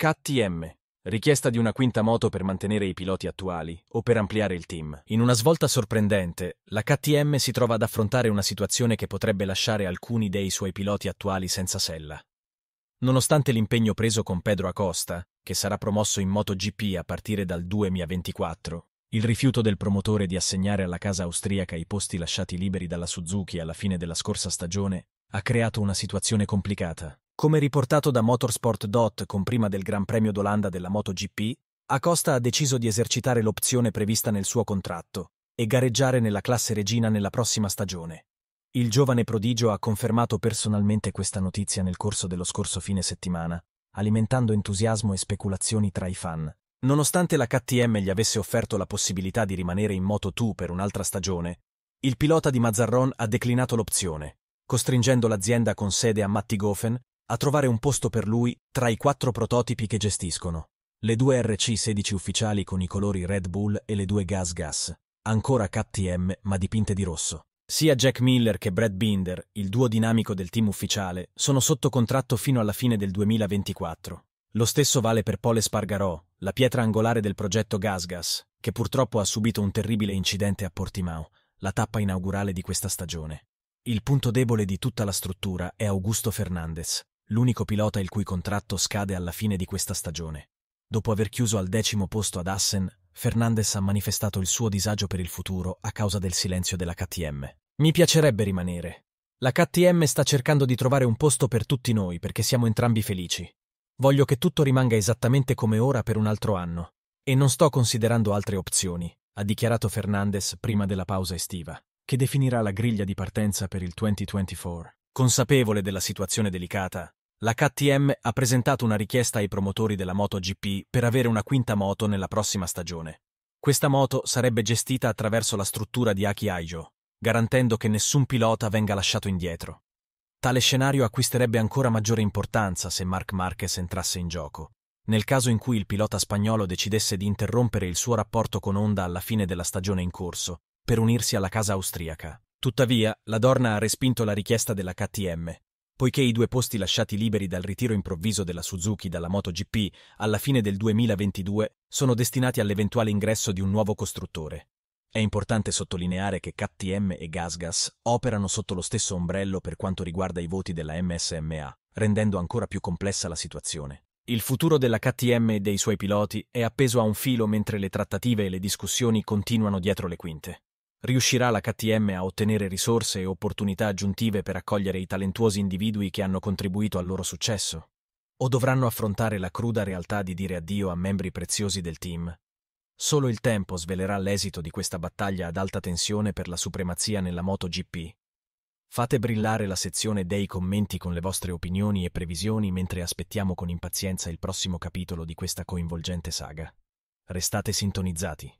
KTM. Richiesta di una quinta moto per mantenere i piloti attuali o per ampliare il team. In una svolta sorprendente, la KTM si trova ad affrontare una situazione che potrebbe lasciare alcuni dei suoi piloti attuali senza sella. Nonostante l'impegno preso con Pedro Acosta, che sarà promosso in MotoGP a partire dal 2024, il rifiuto del promotore di assegnare alla casa austriaca i posti lasciati liberi dalla Suzuki alla fine della scorsa stagione ha creato una situazione complicata. Come riportato da Motorsport.dot con prima del Gran Premio d'Olanda della MotoGP, Acosta ha deciso di esercitare l'opzione prevista nel suo contratto e gareggiare nella classe regina nella prossima stagione. Il giovane prodigio ha confermato personalmente questa notizia nel corso dello scorso fine settimana, alimentando entusiasmo e speculazioni tra i fan. Nonostante la KTM gli avesse offerto la possibilità di rimanere in Moto2 per un'altra stagione, il pilota di Mazzarron ha declinato l'opzione, costringendo l'azienda con sede a Mattigofen a trovare un posto per lui tra i quattro prototipi che gestiscono, le due RC-16 ufficiali con i colori Red Bull e le due Gas Gas, ancora KTM ma dipinte di rosso. Sia Jack Miller che Brad Binder, il duo dinamico del team ufficiale, sono sotto contratto fino alla fine del 2024. Lo stesso vale per Paul Espargarò, la pietra angolare del progetto GasGas, che purtroppo ha subito un terribile incidente a Portimao, la tappa inaugurale di questa stagione. Il punto debole di tutta la struttura è Augusto Fernandez, l'unico pilota il cui contratto scade alla fine di questa stagione. Dopo aver chiuso al decimo posto ad Assen, Fernandez ha manifestato il suo disagio per il futuro a causa del silenzio della KTM. Mi piacerebbe rimanere. La KTM sta cercando di trovare un posto per tutti noi perché siamo entrambi felici. Voglio che tutto rimanga esattamente come ora per un altro anno. E non sto considerando altre opzioni, ha dichiarato Fernandez prima della pausa estiva, che definirà la griglia di partenza per il 2024. Consapevole della situazione delicata, la KTM ha presentato una richiesta ai promotori della MotoGP per avere una quinta moto nella prossima stagione. Questa moto sarebbe gestita attraverso la struttura di Aki Aijo, garantendo che nessun pilota venga lasciato indietro. Tale scenario acquisterebbe ancora maggiore importanza se Marc Marquez entrasse in gioco, nel caso in cui il pilota spagnolo decidesse di interrompere il suo rapporto con Honda alla fine della stagione in corso, per unirsi alla casa austriaca. Tuttavia, la Dorna ha respinto la richiesta della KTM, poiché i due posti lasciati liberi dal ritiro improvviso della Suzuki dalla MotoGP alla fine del 2022 sono destinati all'eventuale ingresso di un nuovo costruttore. È importante sottolineare che KTM e GasGas operano sotto lo stesso ombrello per quanto riguarda i voti della MSMA, rendendo ancora più complessa la situazione. Il futuro della KTM e dei suoi piloti è appeso a un filo mentre le trattative e le discussioni continuano dietro le quinte. Riuscirà la KTM a ottenere risorse e opportunità aggiuntive per accogliere i talentuosi individui che hanno contribuito al loro successo? O dovranno affrontare la cruda realtà di dire addio a membri preziosi del team? Solo il tempo svelerà l'esito di questa battaglia ad alta tensione per la supremazia nella MotoGP. Fate brillare la sezione dei commenti con le vostre opinioni e previsioni mentre aspettiamo con impazienza il prossimo capitolo di questa coinvolgente saga. Restate sintonizzati.